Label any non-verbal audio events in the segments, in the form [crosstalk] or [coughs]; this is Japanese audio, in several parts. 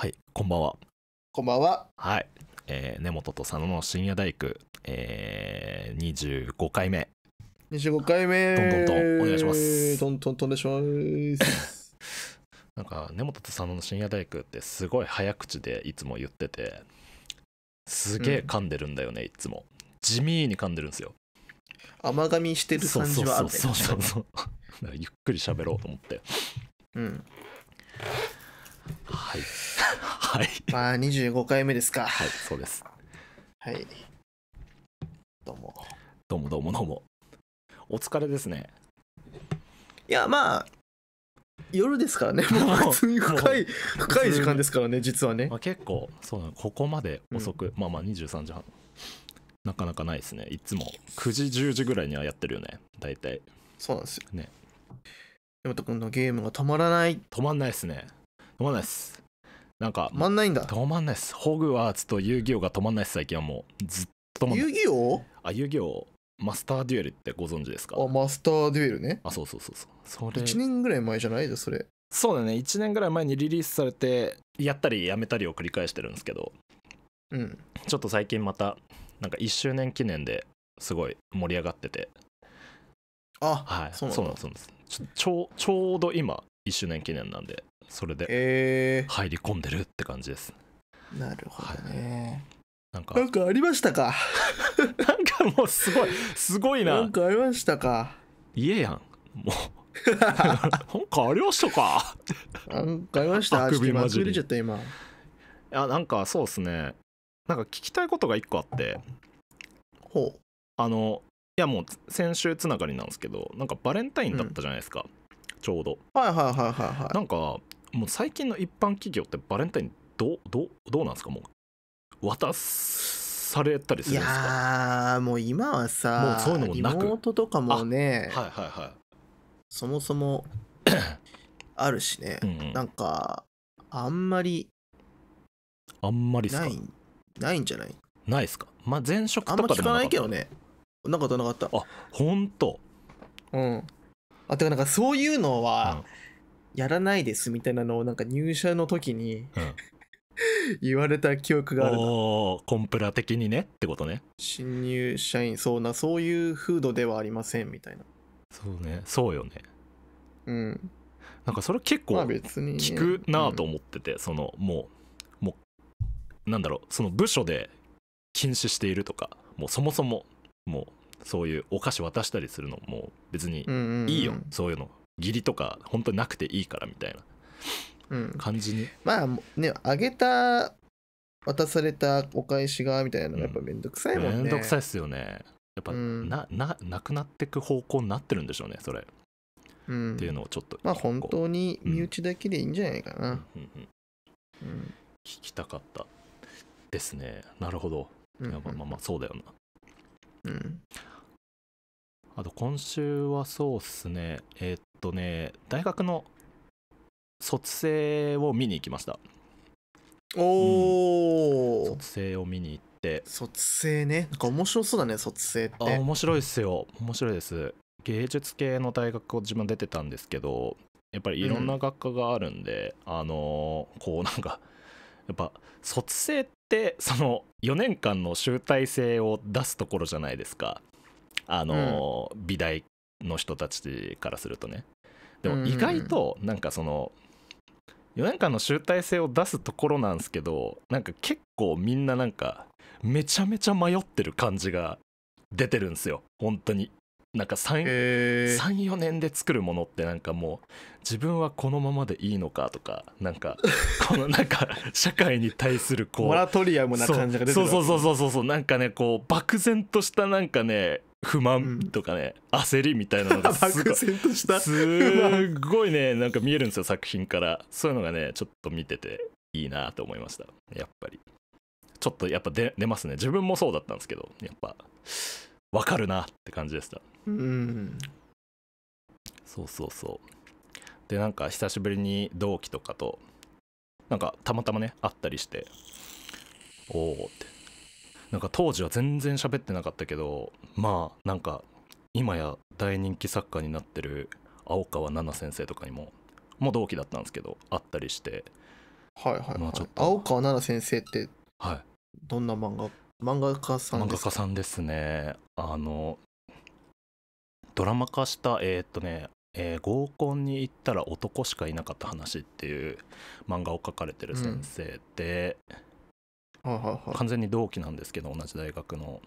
はい、こんばんは。こんばんは。はい、えー、根本と佐野の深夜大工、えー、25回目。25回目。どんどんトン、お願いします。どんどんお願でしす。[laughs] なんか根本と佐野の深夜大工ってすごい早口でいつも言ってて、すげえ噛んでるんだよね、うん、いつも。地味に噛んでるんですよ。甘噛みしてる感じはあるそうそうそうそう。[laughs] ゆっくり喋ろうと思って。うん。はい。はい。[laughs] まあ、25回目ですか。はい、そうです。はい。どうも。どうもどうもどうも。お疲れですね。いや、まあ、夜ですからね、[laughs] もう普に深い、深い時間ですからね、実はね。まあ、結構、そうなの、ここまで遅く、うん、まあまあ23時半。なかなかないですね。いつも9時、10時ぐらいにはやってるよね、大体。そうなんですよ。ね。山本君のゲームが止まらない。止まんないですね。止まんないっすなんか止まんないんだ止まんないっすホグワーツと遊戯王が止まんないっす最近はもうずっと止まんない遊戯王あ遊戯王マスターデュエルってご存知ですかあマスターデュエルねあそうそうそうそうそれ1年ぐらい前じゃないでそれそうだね1年ぐらい前にリリースされてやったりやめたりを繰り返してるんですけどうんちょっと最近またなんか1周年記念ですごい盛り上がっててあはいそうなんですちょちょうど今1周年記念なんでそれで入り込んでるって感じです、えー、なるほどね、はいなんかなんかありましたか [laughs] なんかもうすごいすごいななんかありましたか家やんもう [laughs] なんかありましたかなんかありましたあくびまじれちゃった今いやなんかそうっすねなんか聞きたいことが一個あってほうあのいやもう先週つながりなんですけどなんかバレンタインだったじゃないですか、うん、ちょうどはいはいはいはいはいなんかもう最近の一般企業ってバレンタインどうどうどうなんですかもう渡されたりするんですかいやもう今はさもうそういうのもなくリモートとかもねはいはいはいそもそも [clears throat] あるしねうん、なんかあんまりあんまりないないんじゃないないっすかまあ前職とかでもあんま聞かないけどねなかったなかったあ本当うんあてかなんかそういうのは、やらないですみたいなのをなんか入社の時に、うん、[laughs] 言われた記憶があるなコンプラ的にねってことね新入社員そうなそういう風土ではありませんみたいなそうねそうよねうんなんかそれ結構聞くなと思ってて、うん、そのもうもうなんだろうその部署で禁止しているとかもうそもそももうそういうお菓子渡したりするのも別にいいよ、うんうんうん、そういうの義理とか本当になくていいからみたいな感じに、うん、まあねあげた渡されたお返しがみたいなのがやっぱめんどくさいもんね、うん、めんどくさいっすよねやっぱ、うん、なななくなってく方向になってるんでしょうねそれ、うん、っていうのをちょっとまあ本当に身内だけでいいんじゃないかな、聞きたかったですねなるほど、うんまあまあそうだよなうんあと今週はそうっすね、えー、っとね、大学の卒生を見に行きました。おお、うん、卒生を見に行って。卒生ね、なんか面白そうだね、卒生って。あ、面白いっすよ、面白いです。芸術系の大学を自分出てたんですけど、やっぱりいろんな学科があるんで、うん、あのー、こうなんか、やっぱ卒生ってその4年間の集大成を出すところじゃないですか。あの、うん、美大の人たちからするとねでも意外となんかその4年間の集大成を出すところなんですけどなんか結構みんななんかめちゃめちゃ迷ってる感じが出てるんですよ本当になんか34、年で作るものってなんかもう自分はこのままでいいのかとかなんかこの [laughs] なんか社会に対するこうモラトリアムな感じが出てるそうそうそうそうそうなんかねこう漠然としたなんかね不満とかね、うん、焦りみたいなのが [laughs] すごいすごいねなんか見えるんですよ作品からそういうのがねちょっと見てていいなと思いましたやっぱりちょっとやっぱ出ますね自分もそうだったんですけどやっぱわかるなって感じでしたうんそうそうそうでなんか久しぶりに同期とかとなんかたまたまね会ったりしておおってなんか当時は全然喋ってなかったけどまあなんか今や大人気作家になってる青川奈々先生とかにももう同期だったんですけど会ったりしてはいはい、はいまあ、ちょっと青川奈々先生ってどんな漫画、はい、漫画家さんですか漫画家さんですねあのドラマ化したえー、っとねえー、合コンに行ったら男しかいなかった話っていう漫画を書かれてる先生で、うん完全に同期なんですけど同じ大学の。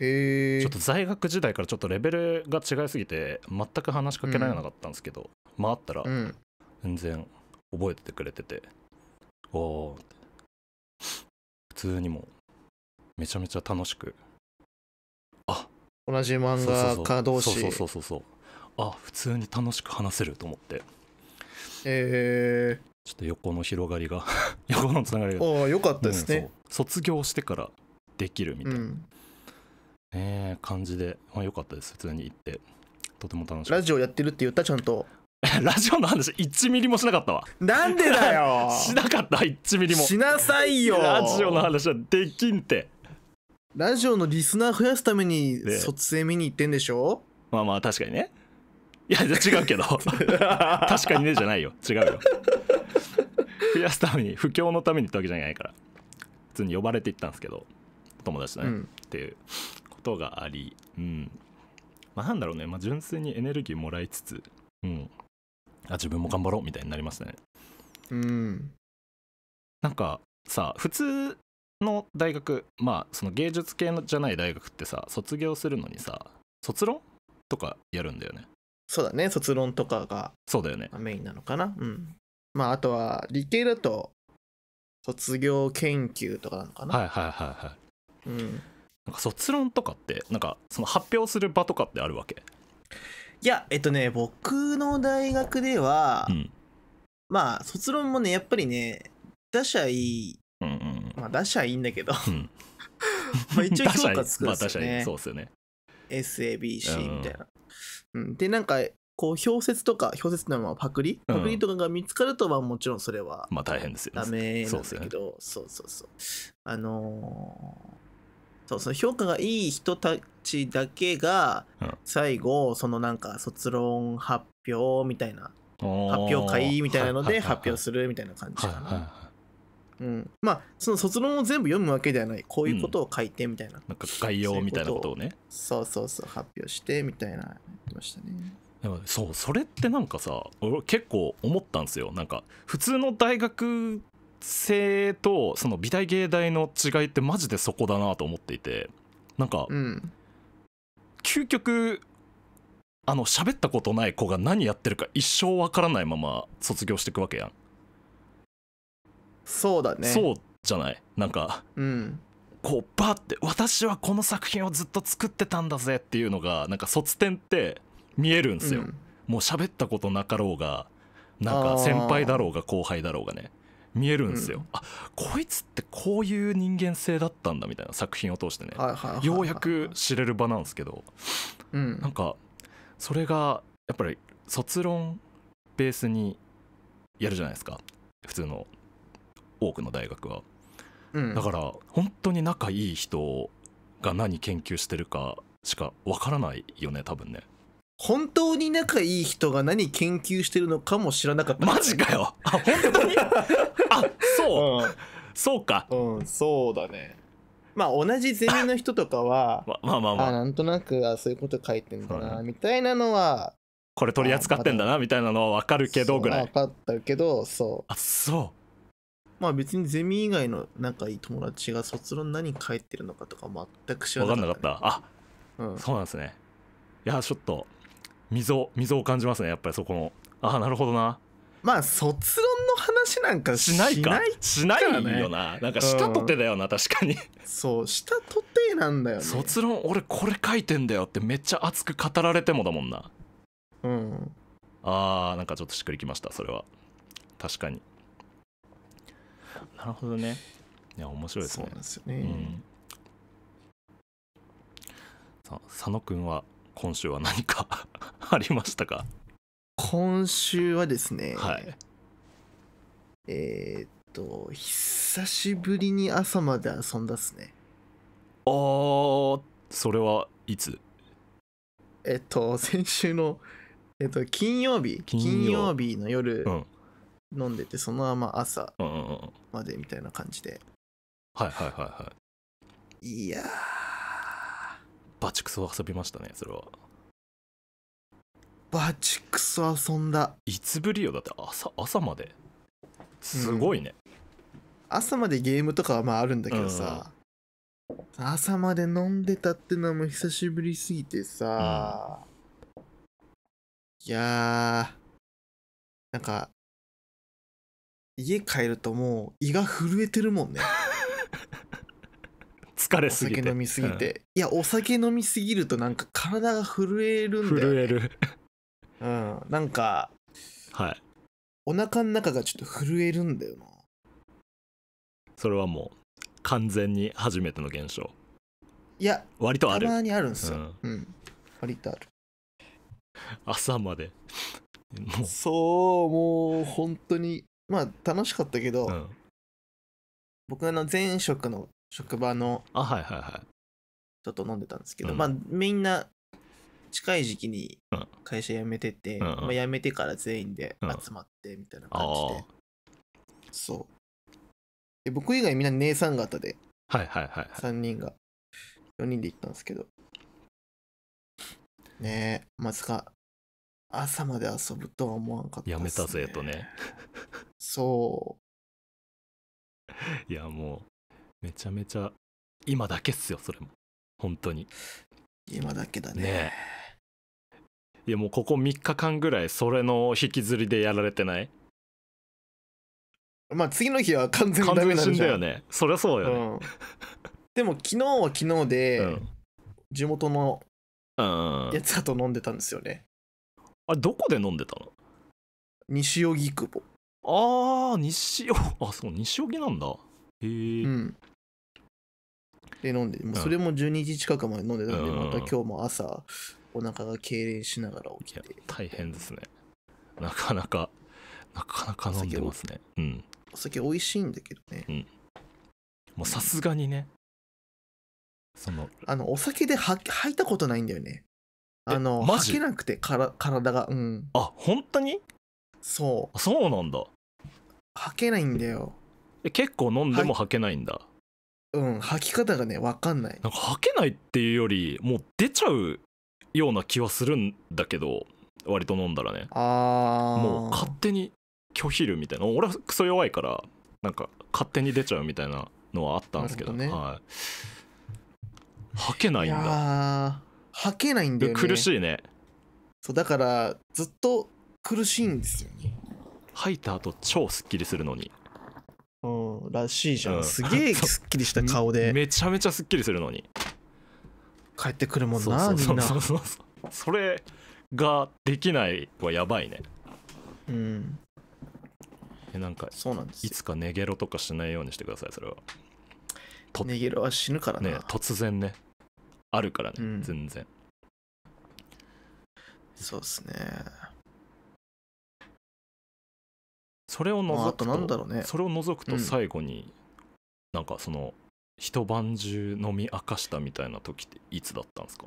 えー、ちょっと在学時代からちょっとレベルが違いすぎて全く話しかけられなかったんですけど、うん、回ったら全然覚えててくれてて、うん、お普通にもめちゃめちゃ楽しくあ同じ漫画家同士そうそうそうそうそうあ普通に楽しく話せると思ってえー、ちょっと横の広がりが [laughs] 横のつながりがああよかったですね、うん、卒業してからできるみたいな、うん、感じで、まあ、よかったです普通に行ってとても楽しいラジオやってるって言ったちゃんと [laughs] ラジオの話1ミリもしなかったわなんでだよ [laughs] しなかった1ミリもしなさいよラジオの話はできんってラジオのリスナー増やすために卒園見に行ってんでしょまあまあ確かにねいや違うけど確かにねじゃないよ違うよ増やすために布教のために行ったわけじゃないから普通に呼ばれて行ったんですけど友達とね、うん、っていうことがあり、うんまあ、なんだろうね、まあ、純粋にエネルギーもらいつつ、うん、あ自分も頑張ろうみたいになりましたね。うん、なんかさ普通の大学まあその芸術系のじゃない大学ってさ卒業するのにさ卒論とかやるんだよね。そうだね卒論とかがそうだよねメインなのかな、うん、まあ、あとは理系だと卒業研究とかなのかなはいはいはいはい、うん、なんか卒論とかってなんかその発表する場とかってあるわけいやえっとね僕の大学では、うん、まあ卒論もねやっぱりね出しゃいい、うんうん、まあ出しゃいいんだけど、うん、[laughs] まあ一応評価つくんですよね、[laughs] まあ、そうですよね SABC みたいな、うん、でなんかこう氷説とか氷説のはパクリ、パクリとかが見つかるとはもちろんそれはまあ大変ですよダメなんだけど、ね、そうそうそうあのそうそう評価がいい人たちだけが最後そのなんか卒論発表みたいな、発表会みたいなので発表するみたいな感じかな。うん、まあその卒論を全部読むわけではないこういうことを書いてみたいなん、なんか概要みたいなことをねそうそうそう発表してみたいなってましたねそうそれってなんかさ俺結構思ったんですよなんか普通の大学生とその美大芸大の違いってマジでそこだなと思っていてなんか、うん、究極あの喋ったことない子が何やってるか一生わからないまま卒業していくわけやんそうだねそうじゃないなんか、うん、こうバッて「私はこの作品をずっと作ってたんだぜ」っていうのがなんか卒展って見えるんですよ、うん、もう喋ったことなかろうがなんか先輩だろうが後輩だろうがね見えるんですよ、うん、あこいつってこういう人間性だったんだみたいな作品を通してね、ようやく知れる場なんですけど、うん、なんかそれがやっぱり卒論ベースにやるじゃないですか普通の多くの大学は、うん、だから本当に仲いい人が何研究してるかしかわからないよね多分ね本当に仲いい人が何研究してるのかも知らなかったマジかよあ本当にあそう、うん、そうかうんそうだねまあ同じゼミの人とかは [laughs] ま、まあまあまああなんとなくあそういうこと書いてんだな、みたいなのはこれ取り扱ってんだなみたいなのは分かるけどぐらい分かったけどそうあそうまあ別にゼミ以外の仲いい友達が卒論何書いてるのかとか全く知らなかった、ね、分かんなかったあ、うん、そうなんですねいやちょっと溝溝を感じますねやっぱりそこのああなるほどなまあ卒論の話なんかしないかしないよななんか下取ってだよな、うん、確かにそう下取ってなんだよ、ね、卒論俺これ書いてんだよってめっちゃ熱く語られてもだもんなうんああなんかちょっとしっくりきましたそれは確かになるほどねいや面白いですねそうなんですよね、うん、さ佐野くんは今週は何か [laughs] ありましたか今週はですね、はい、えー、っと久しぶりに朝まで遊んだっすねあーそれはいつえっと先週のえっと金曜日金曜日の夜、うん、飲んでてそのまま朝までみたいな感じで、うんうんうん、はいはいはいはいいやーバチクソ遊びましたねそれはバチクソ遊んだいつぶりよだって朝朝まですごいね、うん、朝までゲームとかはまああるんだけどさ、うん、朝まで飲んでたってのも久しぶりすぎてさ、うん、いやーなんか家帰るともう胃が震えてるもんね疲れすぎてお酒飲みすぎて、うん、いやお酒飲みすぎるとなんか体が震えるんだよ、ね、震えるうんなんかはいお腹の中がちょっと震えるんだよなそれはもう完全に初めての現象いや割とあるたまにあるんですよ、うん、うん、割とある朝までそうもう本当にまあ楽しかったけど、うん、僕あの前職の職場の、あ、はいはいはい。人と飲んでたんですけど、まあみんな近い時期に会社辞めてて、うんまあ、辞めてから全員で集まってみたいな感じで、そうで僕以外みんな姉さん方ではいはいはいはい。3人が4人で行ったんですけどねえまさか朝まで遊ぶとは思わんかったっす、やめたぜとねそう [laughs] いやもめちゃめちゃ今だけっすよそれも本当に今だけだねねいやもうここ3日間ぐらいそれの引きずりでやられてないまあ次の日は完全にダメなんだよねそりゃそうよね、うん、でも昨日は昨日で、地元のやつだと飲んでたんですよね、あどこで飲んでたの西荻窪ああ西荻あそう西荻なんだへえ、うん、で飲んで、もうそれも12時近くまで飲んでたんで、また今日も朝、お腹が痙攣しながら起きて。大変ですね。なかなか、なかなか飲んでますね。うん。お酒美味しいんだけどね。うん。もうさすがにね。その。あの、お酒で吐いたことないんだよね。あの、吐けなくてから、体が。うん。あ、本当にそう。そうなんだ。吐けないんだよ。結構飲んでも吐けないんだ。うん履き方がね分かんないなんか履けないっていうよりもう出ちゃうような気はするんだけど割と飲んだらねあもう勝手に拒否るみたいな俺はクソ弱いからなんか勝手に出ちゃうみたいなのはあったんですけどね、はい、履けないんだ履けないんだよ、ね、苦しいねそうだからずっと苦しいんですよね吐いた後超すっきりするのにうん、らしいじゃん、うんすげえ [laughs] すっきりした顔でめちゃめちゃすっきりするのに帰ってくるもんなみんなそうそうそうそれができないはやばいねうんえなんかそうなんですいつか寝ゲロとかしないようにしてくださいそれはとネゲロは死ぬからな、ね突然ねあるからね、うん全然そうですねそれを除くと、まあ、とね、それを除くと最後に、うん、なんかその一晩中飲み明かしたみたいな時っていつだったんですか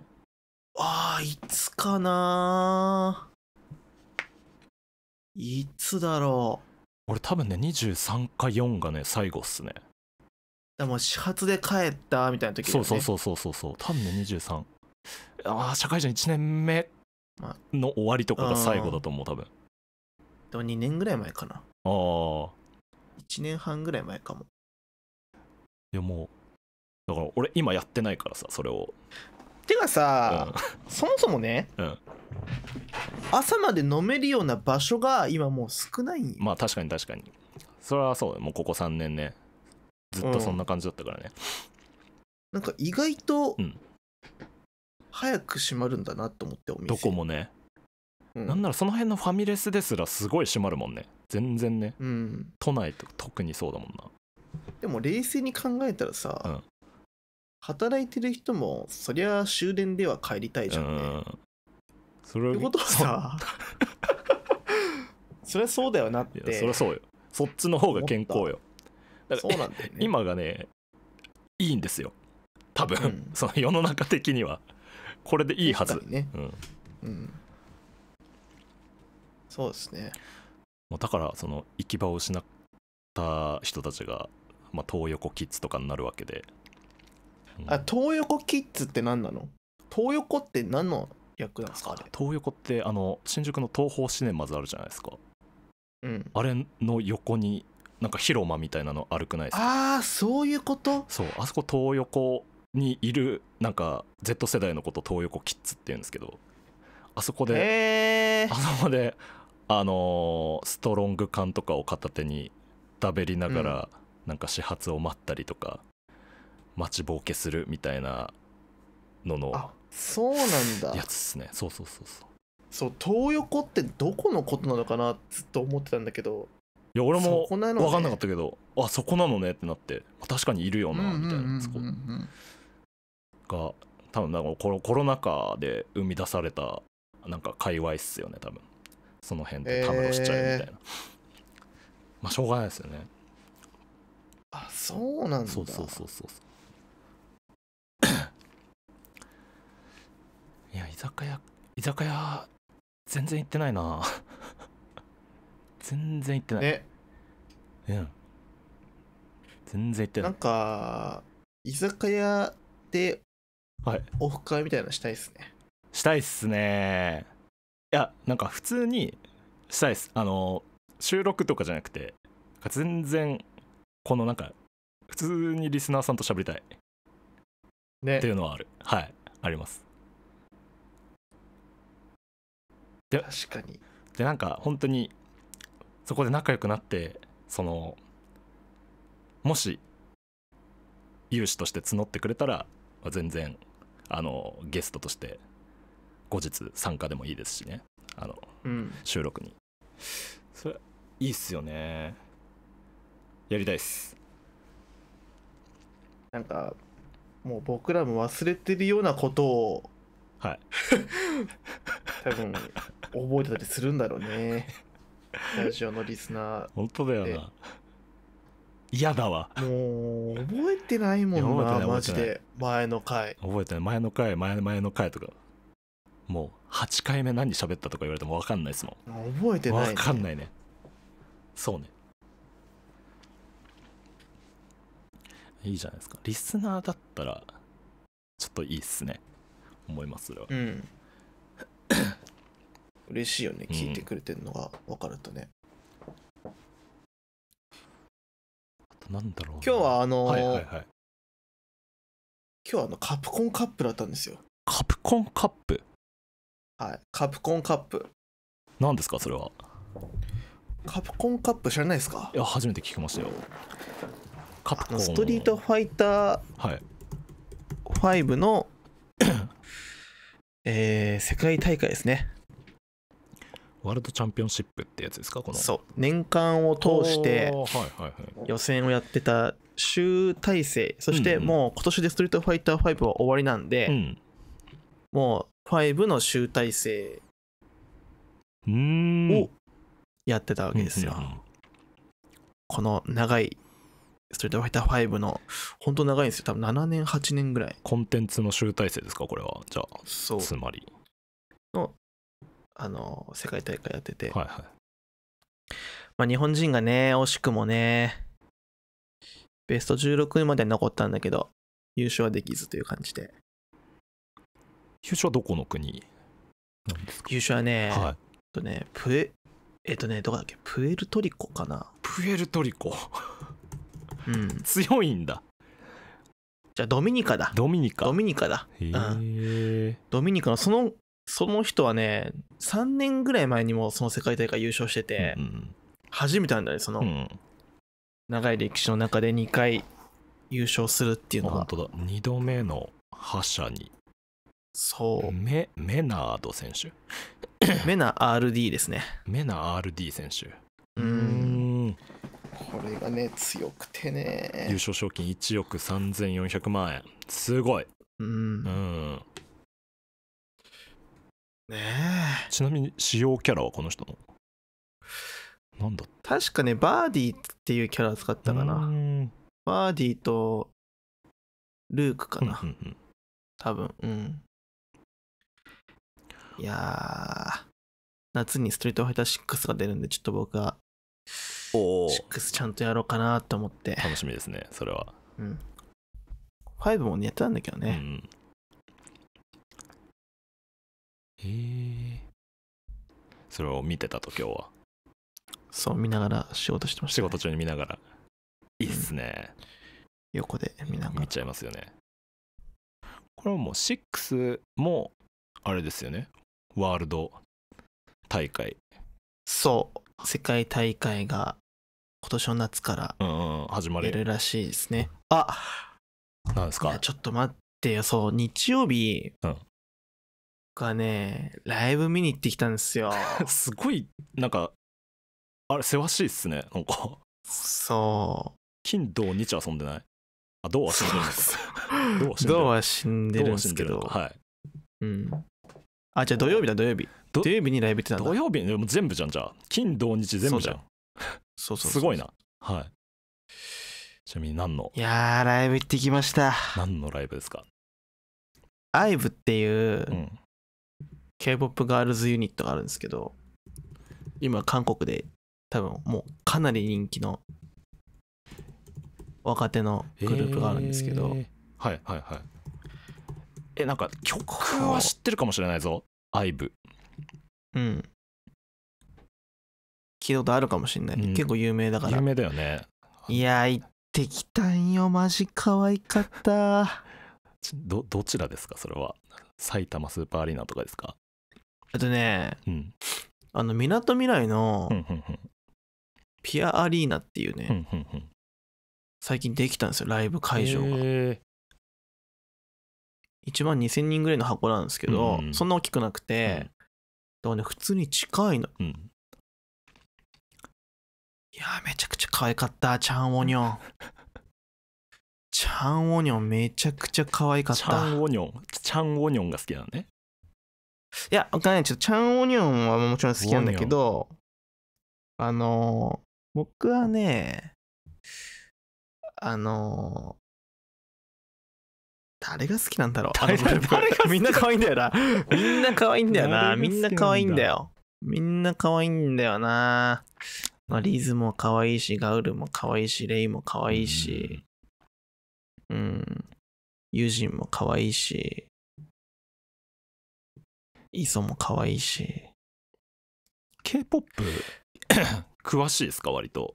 あいつかないつだろう俺多分ね23か4がね最後っすねでも始発で帰ったみたいな時、ね、そうそうそうそうそうそう多分ね23ああ社会人1年目の終わりとかが最後だと思う、まあ、多分でも2年ぐらい前かなああ。1年半ぐらい前かも。いやもう、だから俺今やってないからさ、それを。てかさ、うん、そもそもね、うん、朝まで飲めるような場所が今もう少ないまあ確かに確かに。それはそうもうここ3年ね。ずっとそんな感じだったからね。うん、なんか意外と、早く閉まるんだなと思ってお店どこもねなんならその辺のファミレスですらすごい閉まるもんね全然ね、うん、都内と特にそうだもんなでも冷静に考えたらさ、うん、働いてる人もそりゃ終電では帰りたいじゃんね、うん、それってことはさ [laughs] そりゃそうだよなってそりゃそうよそっちの方が健康よだからそうなんだよ、ね、今がねいいんですよ多分、うん、[laughs] その世の中的にはこれでいいはず、ね、うん、うんそうですねもうだからその行き場を失った人たちが、まあ、東横キッズとかになるわけで、うん、あ東横キッズって何なの東横って何の役なんですか東横ってあの新宿の東宝シネマズあるじゃないですか、うん、あれの横になんか広間みたいなの歩くないですかああそういうことそうあそこ東横にいるなんか Z 世代のこと東横キッズって言うんですけどあそこで、えー、あそこであのストロング缶とかを片手に食べりながら、うなんか始発を待ったりとか待ちぼうけするみたいなののそうなんだやつっすねそうそうそうそうそう東横ってどこのことなのかなずっと思ってたんだけどいや俺も分かんなかったけど、ね、あそこなのねってなって確かにいるよなみたいなそこが多分なんかココロナ禍で生み出されたなんか界隈っすよね多分その辺でたむろしちゃうみたいな、えー、まあしょうがないですよねあそうなんだそうそうそうそういや居酒屋居酒屋全然行ってないな [laughs] 全然行ってないねうん全然行ってないなんか居酒屋でオフ会みたいなのしたいっすね、はい、したいっすねいやなんか普通にしたいですあの収録とかじゃなくて全然このなんか普通にリスナーさんと喋りたいねっていうのはあるはいありますで確かにでなんか本当にそこで仲良くなってそのもし有志として募ってくれたら全然あのゲストとして後日参加でもいいですしねあの、うん、収録にそれいいっすよねやりたいっすなんかもう僕らも忘れてるようなことをはい [laughs] 多分覚えてたりするんだろうねラジオのリスナー本当だよな嫌だわもう覚えてないもんなマジで前の回覚えてない前の回前前の回とかもう8回目何喋ったとか言われても分かんないですもん覚えてない、ね、分かんないねそうねいいじゃないですかリスナーだったらちょっといいっすね思いますそれはうん嬉しいよね聞いてくれてるのが分かるとね、うん、となんだろう今日はあのー、はいはいはい今日はあのカプコンカップだったんですよカプコンカップはい、カプコンカップ何ですかそれはカプコンカップ知らないですかいや初めて聞きましたよカプコンストリートファイター5の、はい、えー、世界大会ですねワールドチャンピオンシップってやつですかこのそう年間を通して予選をやってた集大成そしてもう今年で「ストリートファイター5」は終わりなんで、うん、も5の集大成をやってたわけですよ。この長いストリートファイター5の本当長いんですよ多分7年8年ぐらいコンテンツの集大成ですかこれはじゃあそつまりのあの世界大会やってて、はいはいまあ、日本人がね惜しくもねベスト16位まで残ったんだけど優勝はできずという感じで優勝はどこの国優勝はね、はい、えっとねプエえっとねどこだっけプエルトリコかなプエルトリコうん、強いんだじゃあドミニカだドミニカドミニカだ、うん、ドミニカのそのその人はね3年ぐらい前にもその世界大会優勝してて、うん、初めてなんだねその、うん、長い歴史の中で2回優勝するっていうのは本当だ2度目の覇者にそうメメナード選手メナ RD ですねメナ RD 選手うんこれがね強くてね優勝賞金1億3400万円すごいうんうん。ねえちなみに主要キャラはこの人のなんだ確かねバーディーっていうキャラ使ったかなバーディーとルークかな、うん、多分うんいや夏にストリートファイター6が出るんで、ちょっと僕は、お6ちゃんとやろうかなと思って。楽しみですね、それは。うん。5もやってたんだけどね。うん。へえ。それを見てたと今日は。そう、見ながら仕事してました、ね、仕事中に見ながら。いいっすね。うん、横で見ながら。見ちゃいますよね。これはもう6も、あれですよね。ワールド大会そう世界大会が今年の夏から始まるるらしいですねあなんですいやかちょっと待ってよそう日曜日うんがねライブ見に行ってきたんですよ [laughs] すごいなんかあれせわしいっすねなんかそ金土日遊んでないあどうは死んでるのかうは死んでるんですけど、うは死んでるはいうん、あじゃあ土曜日だ土曜日土曜日にライブ行ってたんだ土曜日に全部じゃんじゃあ金土日全部じゃんそうそうすごいなはいちなみに何のいやーライブ行ってきました何のライブですか IVE っていう、うん、k p o p ガールズユニットがあるんですけど今韓国で多分もうかなり人気の若手のグループがあるんですけど、えー、はいはいはいえなんか曲は知ってるかもしれないぞ IVE うん聞いたことあるかもしれない、うん、結構有名だから有名だよねいや行ってきたんよマジ可愛かった [laughs] どどちらですかそれは埼玉スーパーアリーナとかですかえとね、うん、あのみなとみらいのピアアリーナっていうね、うんうんうん、最近できたんですよライブ会場が、えー、1万2000人ぐらいの箱なんですけど、うんうん、そんな大きくなくて、だからね、普通に近いの。うん、いやめちゃくちゃ可愛かった、チャンオニョン。[laughs] チャンオニョンめちゃくちゃ可愛かった。チャンオニョン、チャンオニョンが好きなのね。いや、わかんない。ちょっとチャンオニョンはもちろん好きなんだけど、あのー、僕はね、あの誰が好きなんだろう誰が誰がみんな可愛いんだよな。みんな可愛いんだよな。みんな可愛いんだよ。みんな可愛いんだよな。まあ、リズも可愛いし、ガウルも可愛いし、レイも可愛いし、うん、うん、ユジンも可愛いし、イソも可愛いし。K-POP [coughs] 詳しいですか割と。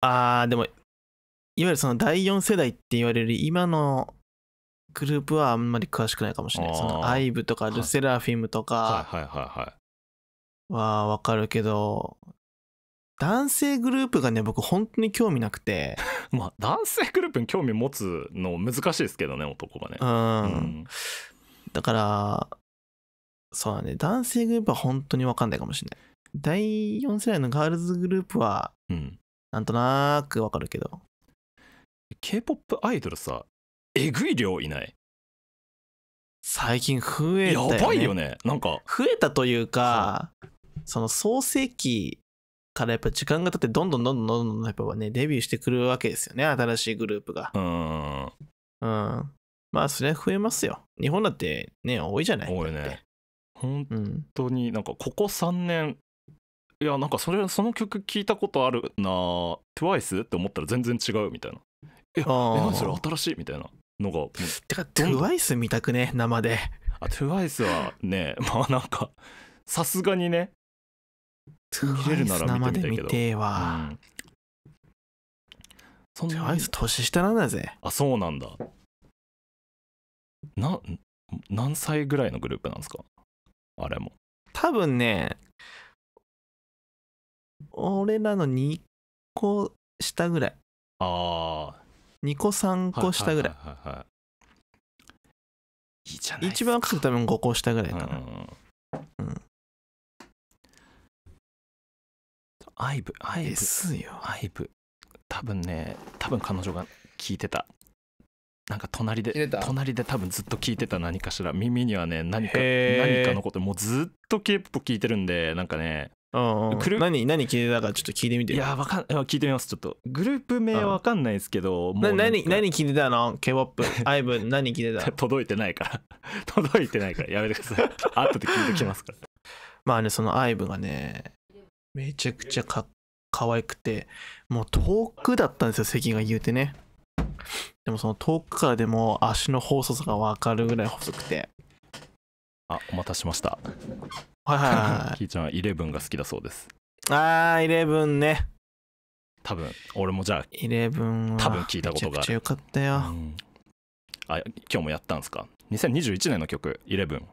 あー、でもいわゆるその第4世代って言われる今のグループはあんまり詳しくないかもしれない。その IVE とかルセラフィムとかはわかるけど、男性グループがね、僕本当に興味なくて。[laughs] まあ男性グループに興味持つの難しいですけどね、男がね。うん。だから、そうだね、男性グループは本当にわかんないかもしれない。第4世代のガールズグループは、うん、なんとなくわかるけど。K-POP アイドルさ、えぐい量いない最近増えたよ、ね、やばいよね。なんか。増えたというか、その創世期からやっぱ時間が経ってどんどんどんどんどんどんやっぱね、デビューしてくるわけですよね、新しいグループが。うん。うん。まあ、それは増えますよ。日本だってね、多いじゃない多いね。本当になんかここ3年、いやなんかそれその曲聞いたことあるな TWICE って思ったら全然違うみたいなえそれ新しいみたいなのがてか TWICE 見たくね生であ TWICE はね [laughs] まあなんかさすがにねトゥワイス TWICE 生で見てえわ、うん、TWICE 年下なんだぜあそうなんだな何歳ぐらいのグループなんですかあれも多分ね俺らの2個下ぐらいああ2個3個下ぐらい,、いいい一番アクセ多分5個下ぐらいかなうん、アイブアイブですよアイブ多分ね多分彼女が聞いてたなんか隣で隣で多分ずっと聞いてた何かしら耳にはね何か何かのこともうずっと K−POP 聞いてるんでなんかねうんうん何何聞いてたかちょっと聞いてみていやわかん聞いてみますちょっとグループ名わかんないですけど、もうな何何聞いてたの K-POP [laughs] アイブ何聞いてた [laughs] 届いてないから [laughs] 届いてないからやめてください後で聞いてきますからまあねそのアイブがねめちゃくちゃか可愛くてもう遠くだったんですよ席が言うてねでもその遠くからでも足の細さが分かるぐらい細くてあお待たせしましたはいはいはいひーちゃんはイレブンが好きだそうですあーイレブンね多分俺もじゃあイレブン多分聞いたことがあるめちゃくちゃよかったよ、うん、あ今日もやったんですか2021年の曲「イレブン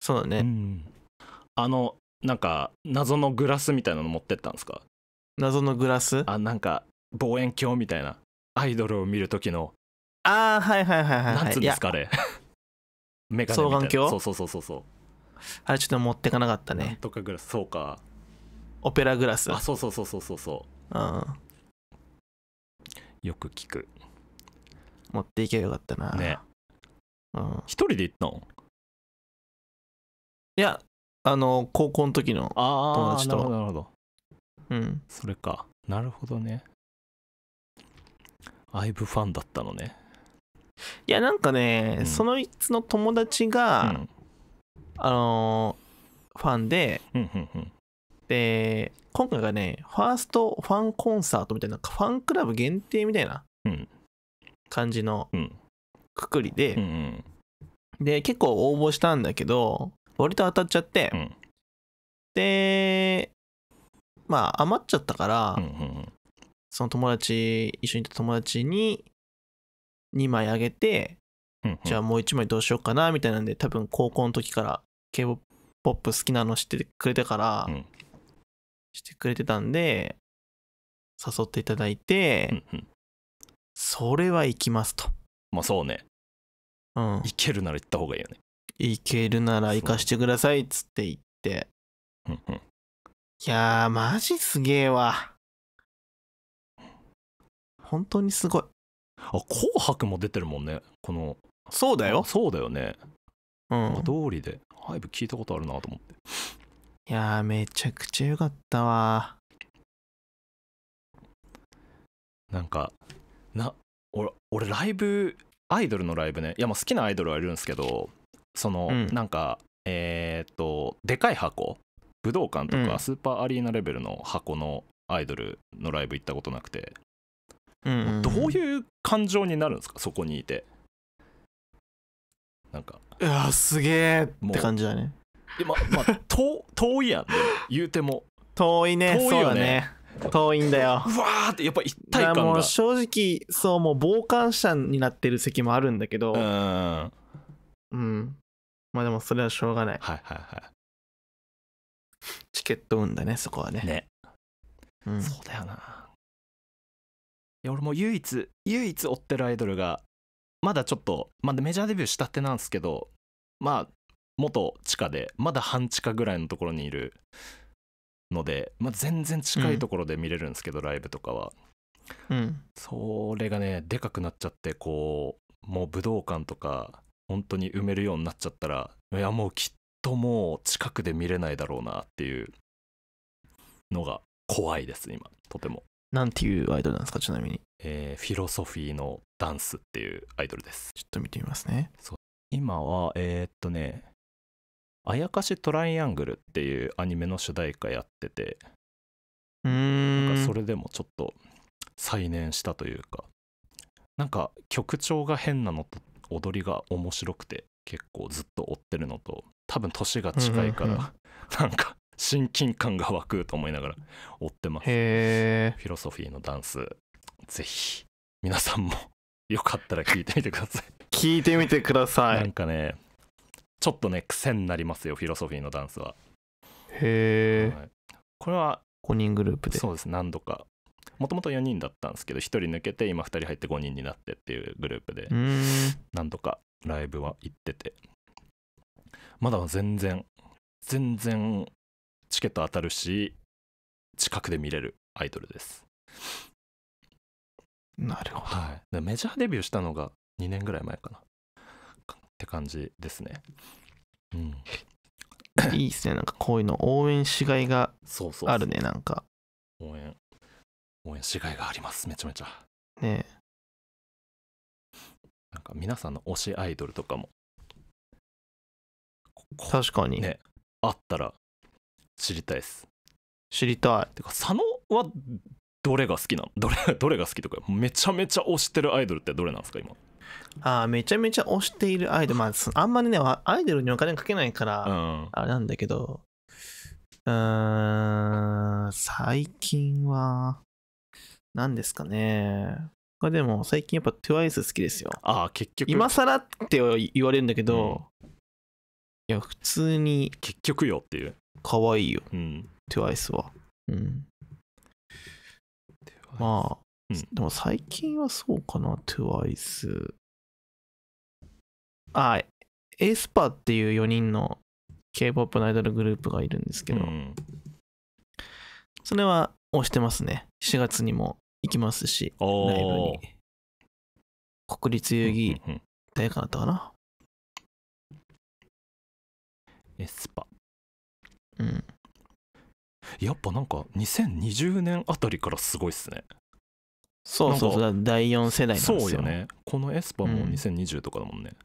そうだね、うん、あのなんか謎のグラスみたいなの持ってったんですか謎のグラスあなんか望遠鏡みたいなアイドルを見る時のああはいはいはいはい、はい、なんつうんですかあれメガネ双眼鏡そうそうそうそうそうあれちょっと持ってかなかったねとかグラスそうかオペラグラスあそうそうそうそうそうそうんよく聞く持っていけばよかったな、ねうん、一人で行ったのいやあの高校の時の友ああ達となるほどなるほどうんそれかなるほどねアイブファンだったのねいやなんかね、うんそのいつの友達が、うんあのーファンでで今回がねファーストファンコンサートみたいなファンクラブ限定みたいな感じのくくりで、うんうんで結構応募したんだけど割と当たっちゃって、うんでまあ余っちゃったから、うんうんその友達一緒にいた友達に2枚あげて、うんうん、じゃあもう1枚どうしようかなみたいなんで多分高校の時から k p o p 好きなの知ってくれてから、うん、してくれてたんで誘っていただいて、うんうん、それは行きますとまあそうねうん行けるなら行った方がいいよね行けるなら行かしてくださいっつって行って、うんうん、いやーマジすげえわ本当にすごいあ紅白も出てるもんねこのそうだよそうだよねうん通りでハイブ聞いたことあるなと思っていやめちゃくちゃ良かったわなんかな俺俺ライブアイドルのライブねいやま好きなアイドルはいるんですけどその、うん、なんかえー、っとでかい箱武道館とかスーパーアリーナレベルの箱のアイドルのライブ行ったことなくて、うんどういう感情になるんですかそこにいてなんかうわすげえって感じだねでままあ遠 [laughs] 遠いやんで言うても遠いね遠いよねね遠いんだようわーってやっぱ一体感がもう正直そうもう傍観者になってる席もあるんだけどうんうんまあでもそれはしょうがないはいはいはいチケット運だねそこはねね、うん、そうだよなや俺も唯一唯一追ってるアイドルがまだちょっと、まあ、メジャーデビューしたてなんですけどまあ元地下でまだ半地下ぐらいのところにいるので、まあ、全然近いところで見れるんですけど、うん、ライブとかは、うん、それがねでかくなっちゃってこうもう武道館とか本当に埋めるようになっちゃったらいやもうきっともう近くで見れないだろうなっていうのが怖いです今とてもなんていうアイドルなんですか、ちなみに。えー、フィロソフィーのダンスっていうアイドルです。ちょっと見てみますね。今は、えー、っとね、あやかしトライアングルっていうアニメの主題歌やってて、うん。なんかそれでもちょっと再燃したというか、なんか曲調が変なのと踊りが面白くて、結構ずっと追ってるのと、多分年が近いから、うんうんうん、[laughs] なんか親近感が湧くと思いながら追ってますフィロソフィーのダンスぜひ皆さんもよかったら聞いてみてください [laughs] 聞いてみてくださいなんかねちょっとね癖になりますよフィロソフィーのダンスはへえ、はい、これは5人グループでそうです何度かもともと4人だったんですけど1人抜けて今2人入って5人になってっていうグループで何度かライブは行っててまだ全然全然チケット当たるし近くで見れるアイドルですなるほど、はい、メジャーデビューしたのが2年ぐらい前かなって感じですねうんいいっすねなんかこういうの応援しがいがあるねなんか応援応援しがいがありますめちゃめちゃねえなんか皆さんの推しアイドルとかも確かにねあったら知りたいです知りたいてか佐野はどれが好きなのどれ [laughs] どれが好きとかめちゃめちゃ推してるアイドルってどれなんですか今あめちゃめちゃ推しているアイドルまああんまりねアイドルにお金かけないから、うん、あれなんだけどうん最近は何ですかねこれでも最近やっぱ TWICE 好きですよああ結局今更って言われるんだけど、うん、いや普通に結局よっていう可愛いよ、うん、TWICE は。うん。まあ、うん、でも最近はそうかな、TWICE。あ、エスパーっていう4人の K-POP のアイドルグループがいるんですけど、うん、それは押してますね。4月にも行きますし、ライブに。国立遊戯大学だったかな。エスパー。うん、やっぱなんか2020年あたりからすごいっすねそうそうそう第4世代なんですよそうよねこのエスパも2020とかだもんね、うん、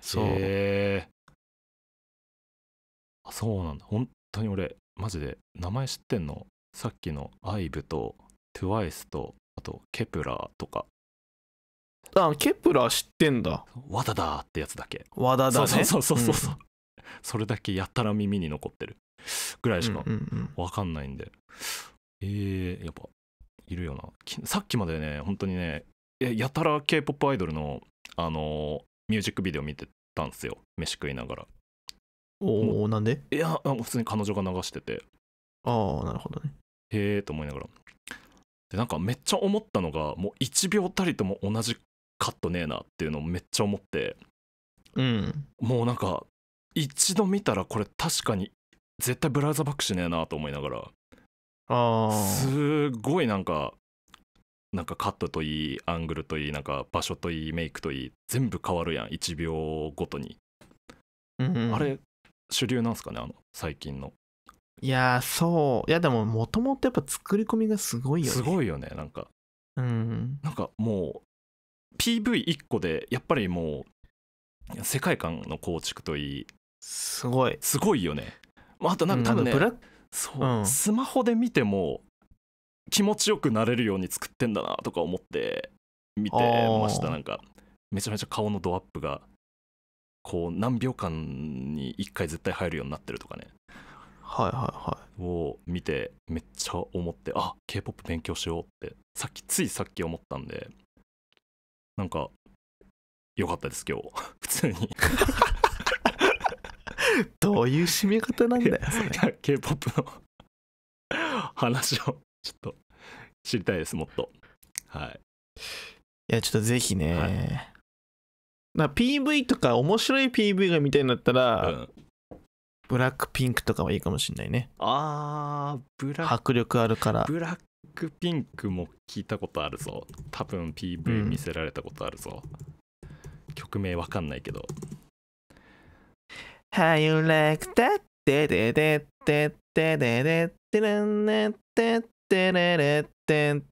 そうえあそうなんだ本当に俺マジで名前知ってんのさっきのアイブとトゥワイスとあとケプラーとかあケプラー知ってんだ和田だってやつだけ和田だねそうそうそうそうそう、うん、それだけやたら耳に残ってるぐらいしか分かんないんで、うんうんうん、えー、やっぱいるよなさっきまでね本当にねやたら k p o p アイドルの、あのミュージックビデオ見てたんですよ飯食いながらおおなんでいや普通に彼女が流しててああなるほどねへえと思いながらでなんかめっちゃ思ったのがもう1秒たりとも同じカットねえなっていうのをめっちゃ思ってうんもうなんか一度見たらこれ確かに絶対ブラウザバックしねえなと思いながらあすごいなんかなんかカットといいアングルといいなんか場所といいメイクといい全部変わるやん1秒ごとに、うんうん、あれ主流なんすかねあの最近のいやそういやでももともとやっぱ作り込みがすごいよねすごいよねなんかうんなんかもう PV1 個でやっぱりもう世界観の構築といいすごいすごいよねあとなんか多分ね、うん、そう、スマホで見ても気持ちよくなれるように作ってんだなとか思って見てましたなんかめちゃめちゃ顔のドアップがこう何秒間に1回絶対入るようになってるとかねはいはいはいを見てめっちゃ思ってあ k p o p 勉強しようってさっきついさっき思ったんでなんか良かったです今日 [laughs] 普通にどういう締め方なんだよそれ K-POP の話をちょっと知りたいですもっとはいいやちょっとぜひね、はい、な PV とか面白い PV が見たいんだったら、うんブラックピンクとかはいいかもしんないねあーブラック迫力あるからブラックピンクも聞いたことあるぞ多分 PV 見せられたことあるぞ、うん、曲名わかんないけど How you like that? ででででででででででででででで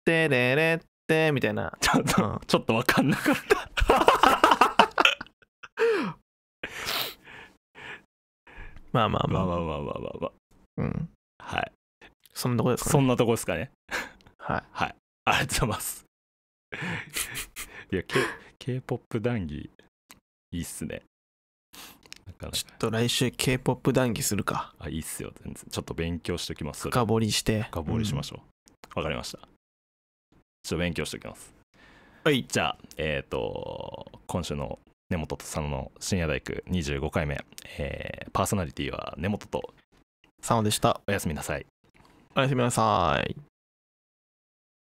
ででででみたいな。ちょっと、ちょっとわかんなかった。まあまあまあまあまあまあまあまあ。うん。はい。そんなとこですかね。そんなとこですかね。はい。はい。ありがとうございます。いや、K、K-POP 談義、いいっすね。かちょっと来週 K-POP 談義するか。あ、いいっすよ、全然。ちょっと勉強しときます。深掘りして。深掘りしましょう。わ、うん、かりました。ちょっと勉強しときます。はい。じゃあ、えっ、ー、と、今週の根本と佐野の深夜大工25回目、えー、パーソナリティは根本と佐野でした。おやすみなさい。おやすみなさい。